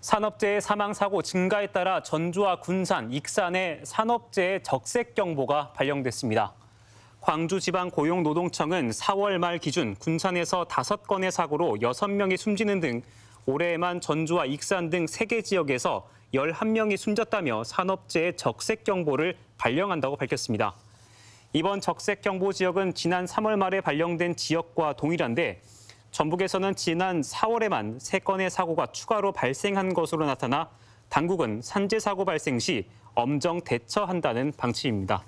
산업재해 사망 사고 증가에 따라 전주와 군산, 익산에 산업재해 적색 경보가 발령됐습니다. 광주지방고용노동청은 4월 말 기준 군산에서 5건의 사고로 6명이 숨지는 등 올해에만 전주와 익산 등 3개 지역에서 11명이 숨졌다며 산업재해 적색 경보를 발령한다고 밝혔습니다. 이번 적색 경보 지역은 지난 3월 말에 발령된 지역과 동일한데 전북에서는 지난 4월에만 3건의 사고가 추가로 발생한 것으로 나타나 당국은 산재 사고 발생 시 엄정 대처한다는 방침입니다.